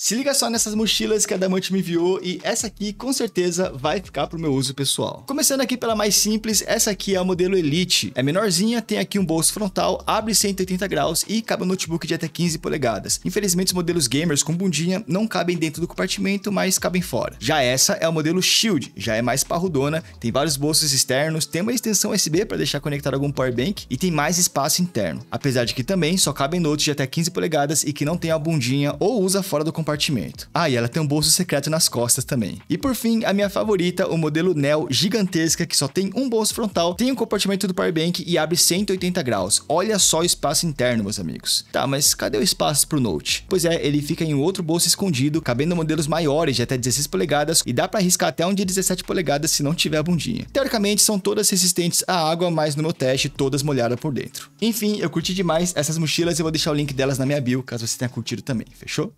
Se liga só nessas mochilas que a Damante me enviou e essa aqui com certeza vai ficar para o meu uso pessoal. Começando aqui pela mais simples, essa aqui é a modelo Elite. É menorzinha, tem aqui um bolso frontal, abre 180 graus e cabe um notebook de até 15 polegadas. Infelizmente os modelos gamers com bundinha não cabem dentro do compartimento, mas cabem fora. Já essa é o modelo Shield, já é mais parrudona, tem vários bolsos externos, tem uma extensão USB para deixar conectado algum power bank e tem mais espaço interno. Apesar de que também só cabem notes de até 15 polegadas e que não tem a bundinha ou usa fora do compartimento compartimento. Ah, e ela tem um bolso secreto nas costas também. E por fim, a minha favorita, o modelo Neo gigantesca que só tem um bolso frontal, tem um compartimento do Powerbank e abre 180 graus. Olha só o espaço interno, meus amigos. Tá, mas cadê o espaço pro Note? Pois é, ele fica em outro bolso escondido, cabendo modelos maiores de até 16 polegadas e dá para arriscar até um de 17 polegadas se não tiver a bundinha. Teoricamente, são todas resistentes à água, mas no meu teste, todas molhadas por dentro. Enfim, eu curti demais essas mochilas e vou deixar o link delas na minha bio, caso você tenha curtido também, fechou?